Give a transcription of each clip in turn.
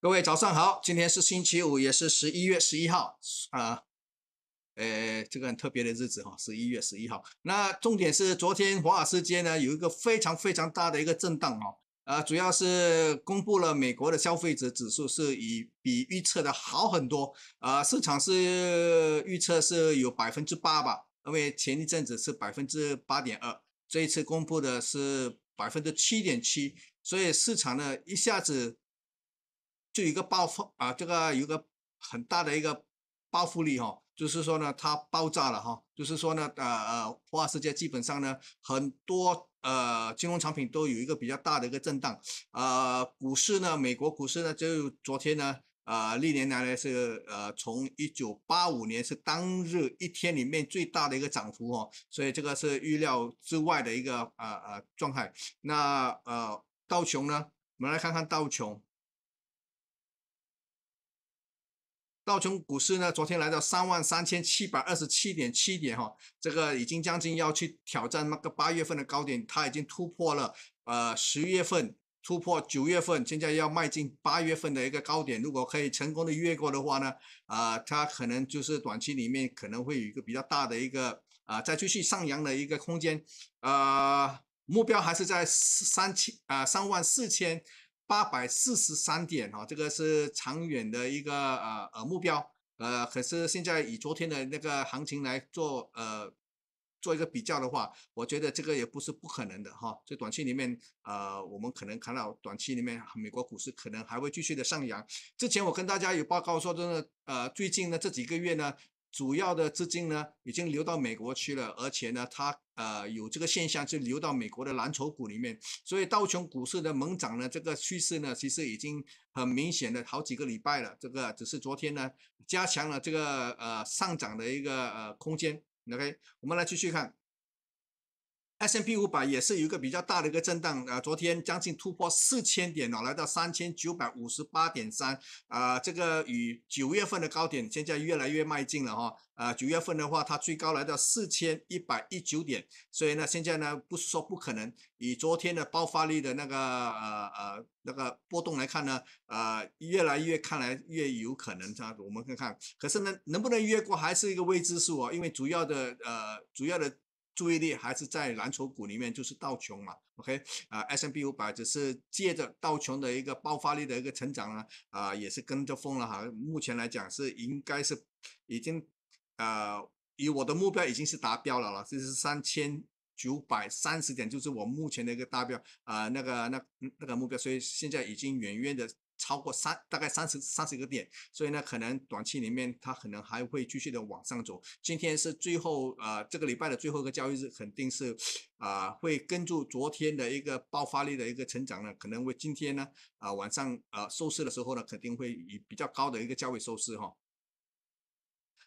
各位早上好，今天是星期五，也是十一月十一号啊，呃，这个很特别的日子哈，十一月十一号。那重点是昨天华尔街呢有一个非常非常大的一个震荡哦，啊，主要是公布了美国的消费者指数，是以比预测的好很多，呃，市场是预测是有百分之八吧。因为前一阵子是百分之八点二，这一次公布的是百分之七点七，所以市场呢一下子就有一个爆发啊，这个有一个很大的一个报复力哈，就是说呢它爆炸了哈，就是说呢呃呃，华尔界基本上呢很多呃金融产品都有一个比较大的一个震荡，呃股市呢美国股市呢就昨天呢。呃，历年来呢是呃，从一九八五年是当日一天里面最大的一个涨幅哦，所以这个是预料之外的一个呃呃状态。那呃，道琼呢，我们来看看道琼，道琼股市呢，昨天来到三万三千七百二十七点七点哈，这个已经将近要去挑战那个八月份的高点，它已经突破了呃十月份。突破九月份，现在要迈进八月份的一个高点，如果可以成功的越过的话呢，啊，它可能就是短期里面可能会有一个比较大的一个啊，再继续上扬的一个空间，呃，目标还是在三千啊三万四千八百四十三点啊，这个是长远的一个呃呃目标，呃，可是现在以昨天的那个行情来做呃。做一个比较的话，我觉得这个也不是不可能的哈。所以短期里面，呃，我们可能看到短期里面美国股市可能还会继续的上扬。之前我跟大家有报告说，真的，呃最近呢这几个月呢，主要的资金呢已经流到美国去了，而且呢它呃有这个现象就流到美国的蓝筹股里面，所以道琼股市的猛涨呢这个趋势呢其实已经很明显的好几个礼拜了，这个只是昨天呢加强了这个呃上涨的一个呃空间。OK，我们来继续看。S&P 五百也是有一个比较大的一个震荡，呃，昨天将近突破四千点啊，来到三千九百五十八点三，啊，这个与九月份的高点现在越来越迈进了哈，呃，九月份的话它最高来到四千一百一九点，所以呢，现在呢不是说不可能，以昨天的爆发力的那个呃呃那个波动来看呢，呃，越来越看来越有可能，那我们看看，可是呢，能不能越过还是一个未知数啊，因为主要的呃主要的。注意力还是在蓝筹股里面，就是道琼嘛，OK，啊 s B 五百只是借着道琼的一个爆发力的一个成长呢，啊，也是跟着疯了哈。目前来讲是应该是已经呃，以我的目标已经是达标了了，就是三千九百三十点，就是我目前的一个达标啊，那个那那个目标，所以现在已经远远的。超过三大概三十三十个点，所以呢，可能短期里面它可能还会继续的往上走。今天是最后呃这个礼拜的最后一个交易日，肯定是啊会跟住昨天的一个爆发力的一个成长呢，可能会今天呢啊晚上啊收市的时候呢，肯定会以比较高的一个价位收市哈。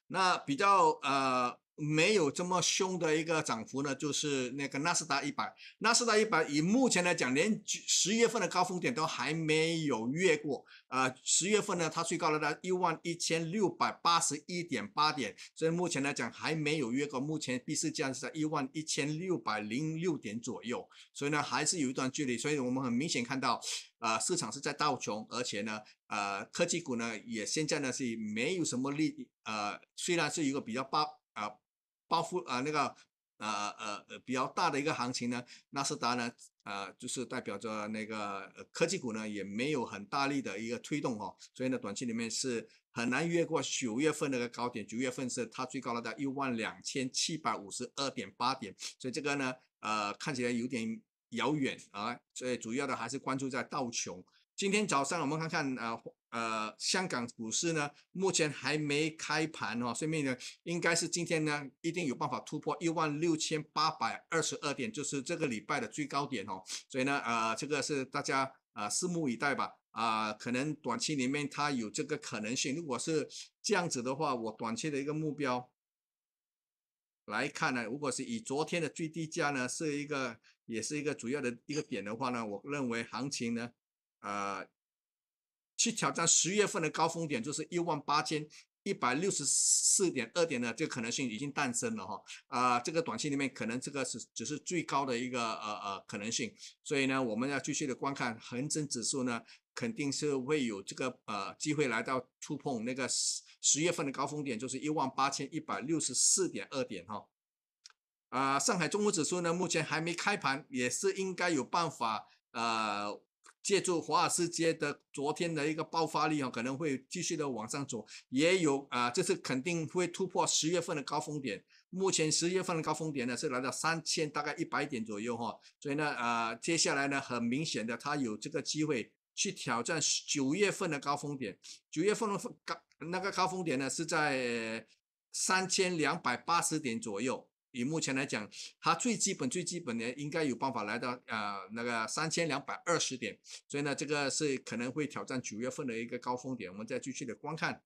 那比较呃。没有这么凶的一个涨幅呢，就是那个纳斯达一百，纳斯达一百以目前来讲，连十月份的高峰点都还没有越过。呃，十月份呢，它最高了到一万一千六百八十一点八点，所以目前来讲还没有越过，目前第市价是在一万一千六百零六点左右，所以呢，还是有一段距离。所以我们很明显看到，呃，市场是在倒穷，而且呢，呃，科技股呢也现在呢是没有什么力，呃，虽然是一个比较八，呃。暴富啊，那个，呃呃呃，比较大的一个行情呢，纳斯达呢，呃，就是代表着那个科技股呢，也没有很大力的一个推动哦，所以呢，短期里面是很难越过九月份那个高点，九月份是它最高了到一万两千七百五十二点八点，所以这个呢，呃，看起来有点遥远啊，所以主要的还是关注在道琼。今天早上我们看看，呃。呃，香港股市呢，目前还没开盘哦。所以呢，应该是今天呢，一定有办法突破一万六千八百二十二点，就是这个礼拜的最高点哦。所以呢，呃，这个是大家啊，拭目以待吧。啊，可能短期里面它有这个可能性。如果是这样子的话，我短期的一个目标来看呢，如果是以昨天的最低价呢，是一个，也是一个主要的一个点的话呢，我认为行情呢，啊。去挑战十月份的高峰点，就是一万八千一百六十四点二点的这个可能性已经诞生了哈啊，这个短期里面可能这个是只是最高的一个呃呃可能性，所以呢，我们要继续的观看恒生指数呢，肯定是会有这个呃机会来到触碰那个十十月份的高峰点，就是一万八千一百六十四点二点哈啊，上海综合指数呢目前还没开盘，也是应该有办法呃。借助华尔街的昨天的一个爆发力啊，可能会继续的往上走，也有啊，这次肯定会突破十月份的高峰点。目前十月份的高峰点呢是来到三千大概一百点左右哈，所以呢呃接下来呢很明显的它有这个机会去挑战九月份的高峰点，九月份的高那个高峰点呢是在三千两百八十点左右。以目前来讲，它最基本、最基本的应该有办法来到呃那个三千两百二十点，所以呢，这个是可能会挑战九月份的一个高峰点，我们再继续的观看。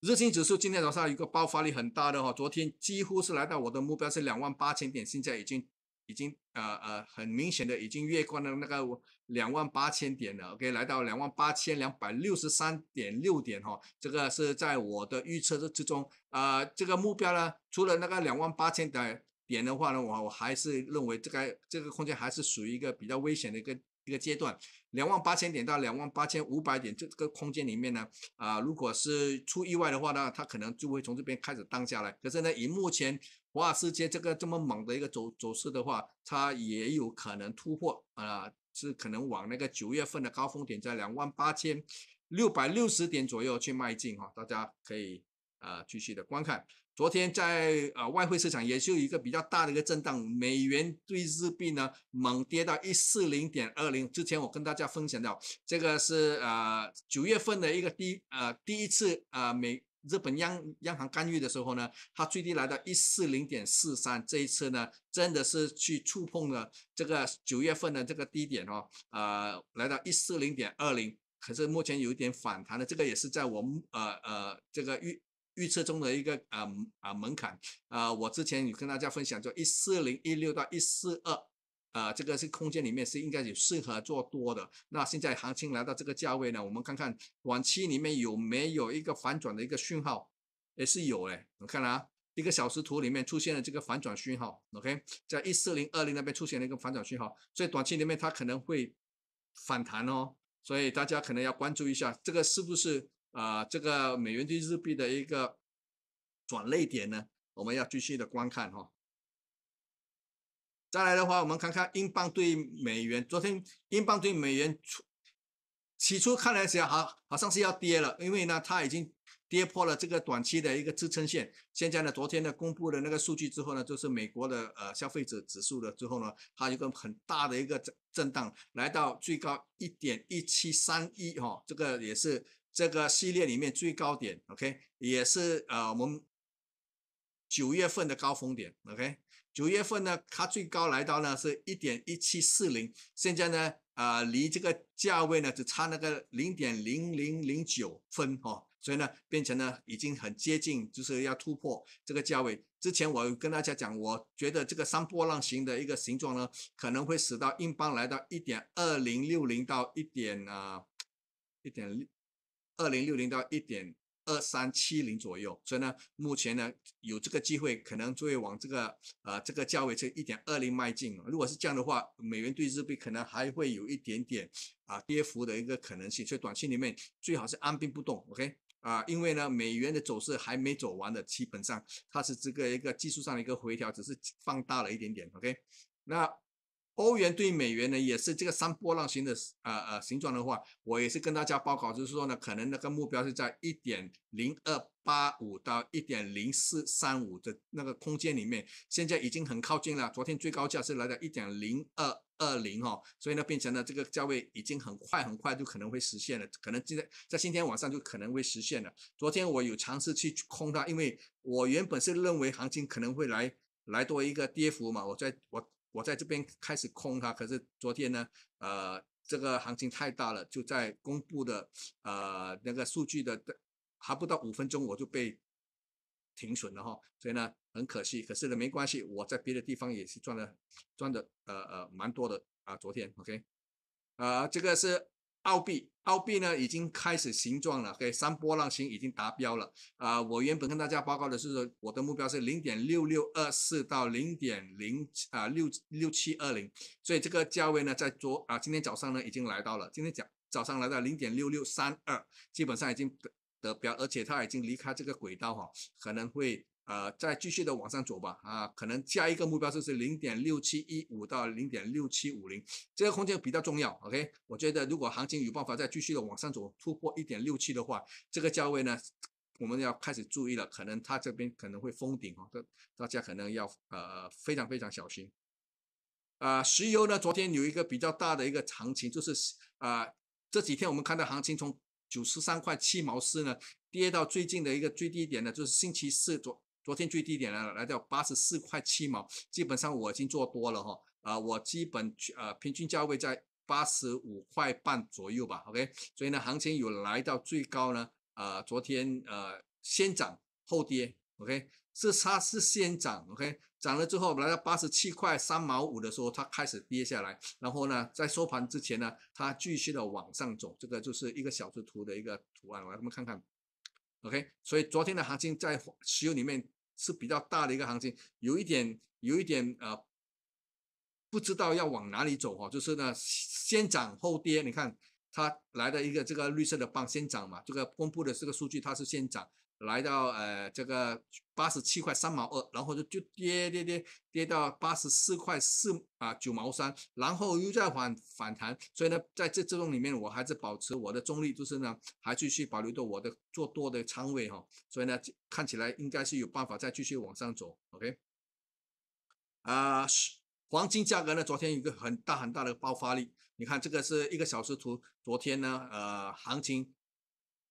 日经指数今天早上一个爆发力很大的哈，昨天几乎是来到我的目标是两万八千点，现在已经。已经呃呃很明显的已经越过那个两万八千点了，OK，来到两万八千两百六十三点六点哈，这个是在我的预测之之中，啊，这个目标呢，除了那个两万八千点点的话呢，我我还是认为这个这个空间还是属于一个比较危险的一个一个阶段，两万八千点到两万八千五百点这个空间里面呢，啊，如果是出意外的话呢，它可能就会从这边开始荡下来，可是呢，以目前华尔街这个这么猛的一个走走势的话，它也有可能突破啊，是可能往那个九月份的高峰点在两万八千六百六十点左右去迈进哈，大家可以啊继续的观看。昨天在呃外汇市场也是有一个比较大的一个震荡，美元对日币呢猛跌到一四零点二零。之前我跟大家分享到，这个是呃九月份的一个第呃第一次啊美。日本央央行干预的时候呢，它最低来到一四零点四三，这一次呢，真的是去触碰了这个九月份的这个低点哦，呃，来到一四零点二零，可是目前有一点反弹的，这个也是在我们呃呃这个预预测中的一个啊啊门槛啊，我之前有跟大家分享，就一四零一六到一四二。呃，这个是空间里面是应该有适合做多的。那现在行情来到这个价位呢，我们看看短期里面有没有一个反转的一个讯号，也是有哎，我看了啊，一个小时图里面出现了这个反转讯号，OK，在一四零二零那边出现了一个反转讯号，所以短期里面它可能会反弹哦，所以大家可能要关注一下，这个是不是啊，这个美元对日币的一个转类点呢？我们要继续的观看哈。再来的话，我们看看英镑兑美元。昨天英镑兑美元出起初看来是好好像是要跌了，因为呢，它已经跌破了这个短期的一个支撑线。现在呢，昨天呢公布的那个数据之后呢，就是美国的呃消费者指数的之后呢，它一个很大的一个震震荡，来到最高一点一七三一哈，这个也是这个系列里面最高点。OK，也是呃我们九月份的高峰点。OK。九月份呢，它最高来到呢是一点一七四零，现在呢，啊，离这个价位呢只差那个零点零零零九分哦，所以呢，变成呢已经很接近，就是要突破这个价位。之前我跟大家讲，我觉得这个三波浪形的一个形状呢，可能会使到英镑来到一点二零六零到一点啊，一点六二零六零到一点。二三七零左右，所以呢，目前呢有这个机会，可能就会往这个呃这个价位这一点二零迈进。如果是这样的话，美元对日币可能还会有一点点啊跌幅的一个可能性。所以短期里面最好是按兵不动，OK？啊，因为呢美元的走势还没走完的，基本上它是这个一个技术上的一个回调，只是放大了一点点，OK？那。欧元对美元呢，也是这个三波浪形的呃呃形状的话，我也是跟大家报告，就是说呢，可能那个目标是在一点零二八五到一点零四三五的那个空间里面，现在已经很靠近了。昨天最高价是来到一点零二二零哈，所以呢，变成了这个价位已经很快很快就可能会实现了，可能今天在今天晚上就可能会实现了。昨天我有尝试去空它，因为我原本是认为行情可能会来来多一个跌幅嘛，我在我。我在这边开始空它，可是昨天呢，呃，这个行情太大了，就在公布的呃那个数据的还不到五分钟，我就被停损了哈，所以呢很可惜。可是呢没关系，我在别的地方也是赚了赚的呃呃蛮多的啊，昨天 OK，啊这个是。澳币，澳币呢已经开始形状了，给三波浪形已经达标了。啊，我原本跟大家报告的是说，我的目标是零点六六二四到零点零啊六六七二零，所以这个价位呢，在昨啊今天早上呢已经来到了，今天早早上来到零点六六三二，基本上已经得标，而且它已经离开这个轨道哈，可能会。呃，再继续的往上走吧，啊，可能下一个目标就是零点六七一五到零点六七五零，这个空间比较重要。OK，我觉得如果行情有办法再继续的往上走，突破一点六七的话，这个价位呢，我们要开始注意了，可能它这边可能会封顶啊，大大家可能要呃非常非常小心。啊，石油呢，昨天有一个比较大的一个行情，就是啊，这几天我们看到行情从九十三块七毛四呢，跌到最近的一个最低点呢，就是星期四左。昨天最低点呢来到八十四块七毛，基本上我已经做多了哈。呃，我基本呃平均价位在八十五块半左右吧。OK，所以呢，行情有来到最高呢。呃，昨天呃先涨后跌，OK，是它是先涨，OK，涨了之后来到八十七块三毛五的时候，它开始跌下来，然后呢，在收盘之前呢，它继续的往上走，这个就是一个小时图的一个图案，来我们看看，OK，所以昨天的行情在石油里面。是比较大的一个行情，有一点，有一点呃，不知道要往哪里走哈，就是呢，先涨后跌。你看它来的一个这个绿色的棒先涨嘛，这个公布的这个数据它是先涨。来到呃这个八十七块三毛二，然后就就跌跌跌跌到八十四块四啊九毛三，然后又在反反弹，所以呢在这这种里面，我还是保持我的中立，就是呢还继续保留着我的做多的仓位哈，所以呢看起来应该是有办法再继续往上走，OK？啊，黄金价格呢昨天有个很大很大的爆发力，你看这个是一个小时图，昨天呢呃行情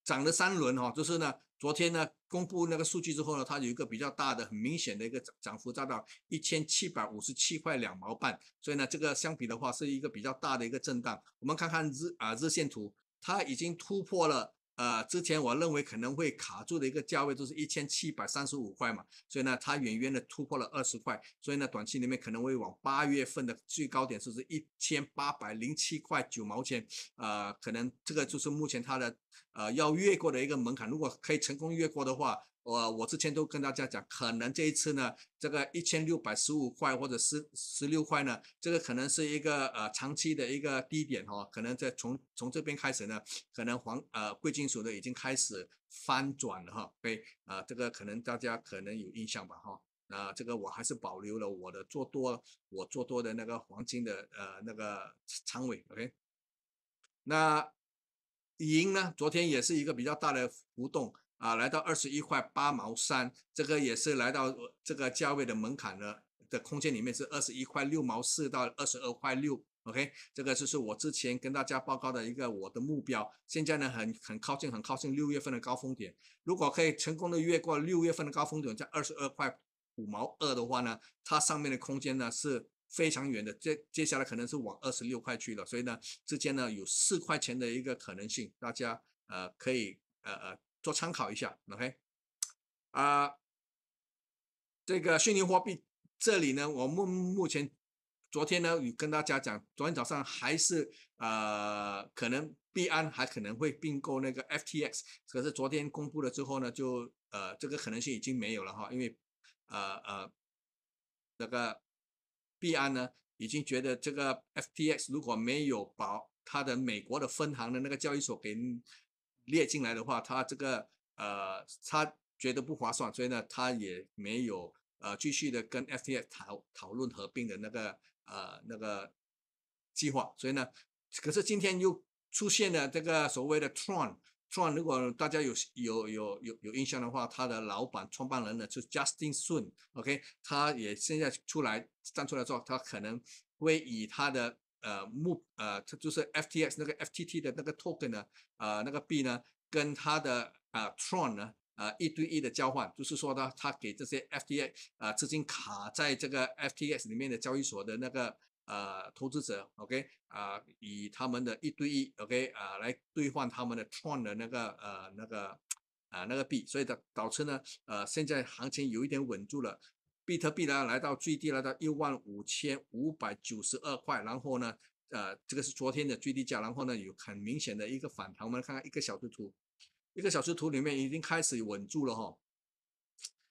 涨了三轮哈，就是呢。昨天呢，公布那个数据之后呢，它有一个比较大的、很明显的一个涨幅，涨到一千七百五十七块两毛半。所以呢，这个相比的话是一个比较大的一个震荡。我们看看日啊日线图，它已经突破了呃之前我认为可能会卡住的一个价位，就是一千七百三十五块嘛。所以呢，它远远的突破了二十块。所以呢，短期里面可能会往八月份的最高点，就是一千八百零七块九毛钱。呃，可能这个就是目前它的。呃，要越过的一个门槛，如果可以成功越过的话，我我之前都跟大家讲，可能这一次呢，这个一千六百十五块或者十十六块呢，这个可能是一个呃长期的一个低点哈，可能在从从这边开始呢，可能黄呃贵金属呢已经开始翻转了哈，对，啊这个可能大家可能有印象吧哈，那这个我还是保留了我的做多我做多的那个黄金的呃那个仓位，OK，那。银呢，昨天也是一个比较大的浮动啊，来到二十一块八毛三，这个也是来到这个价位的门槛的的空间里面是二十一块六毛四到二十二块六，OK，这个就是我之前跟大家报告的一个我的目标。现在呢，很很靠近，很靠近六月份的高峰点。如果可以成功的越过六月份的高峰点在二十二块五毛二的话呢，它上面的空间呢是。非常远的，接接下来可能是往二十六块去了，所以呢，之间呢有四块钱的一个可能性，大家呃可以呃呃做参考一下，OK，啊，这个虚拟货币这里呢，我们目前昨天呢，有跟大家讲，昨天早上还是呃可能币安还可能会并购那个 FTX，可是昨天公布了之后呢，就呃这个可能性已经没有了哈，因为呃呃那个。币安呢，已经觉得这个 FTX 如果没有把它的美国的分行的那个交易所给列进来的话，它这个呃，它觉得不划算，所以呢，它也没有呃继续的跟 FTX 讨讨论合并的那个呃那个计划。所以呢，可是今天又出现了这个所谓的 Troy。t r 如果大家有有有有有印象的话，他的老板创办人呢是 Justin Sun，OK，他也现在出来站出来后，他可能会以他的呃目呃，他就是 FTX 那个 FTT 的那个 token 呢，呃那个币呢，跟他的啊 tron 呢，呃一对一的交换，就是说呢，他给这些 FTX 啊资金卡在这个 FTX 里面的交易所的那个。呃，投资者，OK，啊，以他们的一对一，OK，啊，来兑换他们的创的那个呃那个啊那个币，所以导导致呢，呃，现在行情有一点稳住了，比特币呢来到最低来到一万五千五百九十二块，然后呢，呃，这个是昨天的最低价，然后呢有很明显的一个反弹，我们来看看一个小时图，一个小时图里面已经开始稳住了哈，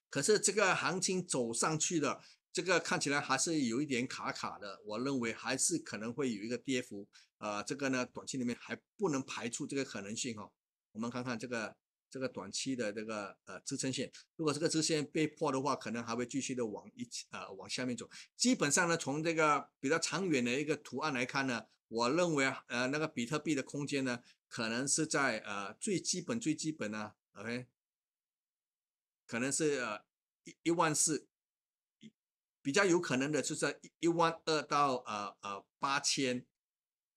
可是这个行情走上去的。这个看起来还是有一点卡卡的，我认为还是可能会有一个跌幅，呃，这个呢，短期里面还不能排除这个可能性哈。我们看看这个这个短期的这个呃支撑线，如果这个支撑线被破的话，可能还会继续的往一呃往下面走。基本上呢，从这个比较长远的一个图案来看呢，我认为啊呃那个比特币的空间呢，可能是在呃最基本最基本呢，OK，可能是一一万四。比较有可能的就是一一万二到呃呃八千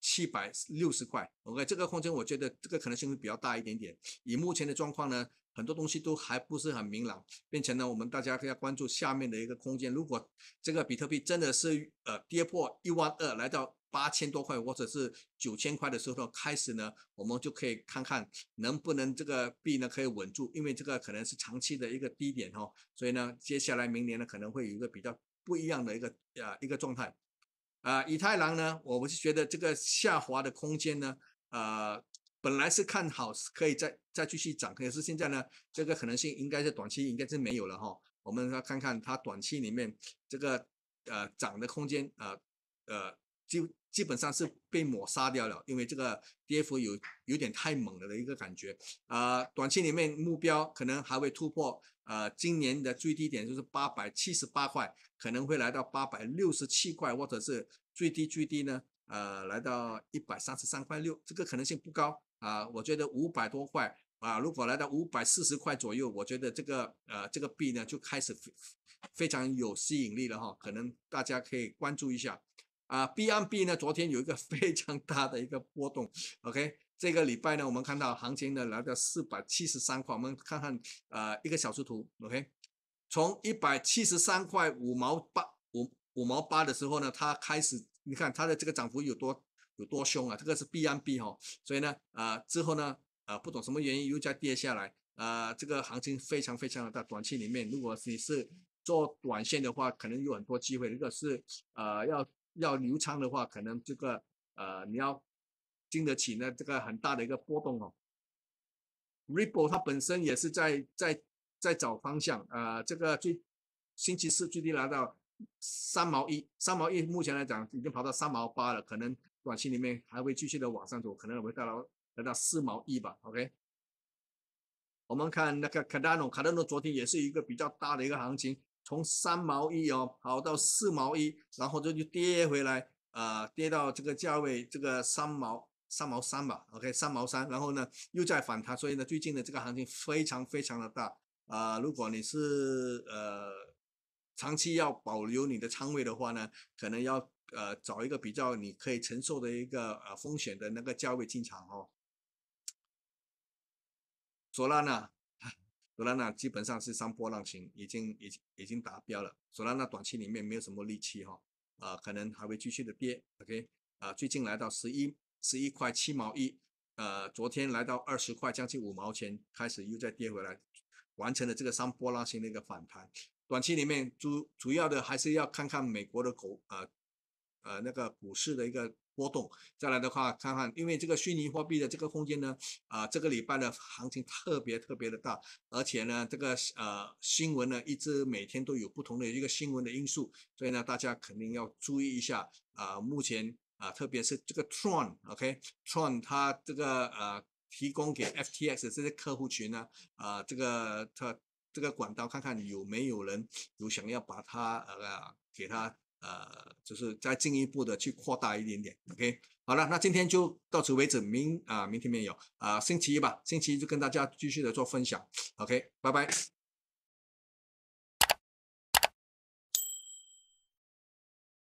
七百六十块，OK，这个空间我觉得这个可能性会比较大一点点。以目前的状况呢，很多东西都还不是很明朗，变成呢我们大家可要关注下面的一个空间。如果这个比特币真的是呃跌破一万二，来到八千多块或者是九千块的时候开始呢，我们就可以看看能不能这个币呢可以稳住，因为这个可能是长期的一个低点哦，所以呢，接下来明年呢可能会有一个比较。不一样的一个呀，一个状态，啊，以太郎呢，我是觉得这个下滑的空间呢，呃，本来是看好可以再再继续涨，可是现在呢，这个可能性应该是短期应该是没有了哈。我们要看看它短期里面这个呃涨的空间啊，呃。就基本上是被抹杀掉了，因为这个跌幅有有点太猛了的一个感觉。呃，短期里面目标可能还会突破。呃，今年的最低点就是八百七十八块，可能会来到八百六十七块，或者是最低最低呢？呃，来到一百三十三块六，这个可能性不高啊。我觉得五百多块啊，如果来到五百四十块左右，我觉得这个呃这个币呢就开始非常有吸引力了哈，可能大家可以关注一下。啊，B M B 呢？昨天有一个 非常大的一个波动，OK，这个礼拜呢，我们看到行情呢来到四百七十三块。我们看看，呃，一个小时图，OK，从一百七十三块五毛八五五毛八的时候呢，它开始，你看它的这个涨幅有多有多凶啊？这个是 B M B 哈，所以呢，呃，之后呢，呃，不懂什么原因又再跌下来，呃，这个行情非常非常的大，短期里面，如果你是做短线的话，可能有很多机会。如果是呃要要流畅的话，可能这个呃你要经得起呢这个很大的一个波动哦。Ripple 它本身也是在在在找方向啊，这个最星期四最低来到三毛一，三毛一目前来讲已经跑到三毛八了，可能短期里面还会继续的往上走，可能会到来到四毛一吧。OK，我们看那个 Cardano，Cardano 昨天也是一个比较大的一个行情。从三毛一哦，跑到四毛一，然后这就跌回来，呃，跌到这个价位，这个三毛三毛三吧，OK，三毛三，然后呢又在反弹，所以呢最近的这个行情非常非常的大，啊，如果你是呃长期要保留你的仓位的话呢，可能要呃找一个比较你可以承受的一个呃风险的那个价位进场哦。索拉呢？索拉纳基本上是三波浪形，已经已经已经达标了。索拉纳短期里面没有什么力气哈，啊，可能还会继续的跌。OK，啊，最近来到十一十一块七毛一，呃，昨天来到二十块，将近五毛钱，开始又在跌回来，完成了这个三波浪形的一个反弹。短期里面主主要的还是要看看美国的股啊啊那个股市的一个。波动，再来的话，看看，因为这个虚拟货币的这个空间呢，啊，这个礼拜的行情特别特别的大，而且呢，这个呃新闻呢，一直每天都有不同的一个新闻的因素，所以呢，大家肯定要注意一下啊，目前啊，特别是这个 tron，OK，tron 它这个呃，提供给 FTX 这些客户群呢，啊，这个它这个管道看看有没有人有想要把它呃，给它。呃，就是再进一步的去扩大一点点，OK，好了，那今天就到此为止，明啊，明天没有啊，星期一吧，星期一就跟大家继续的做分享，OK，拜拜。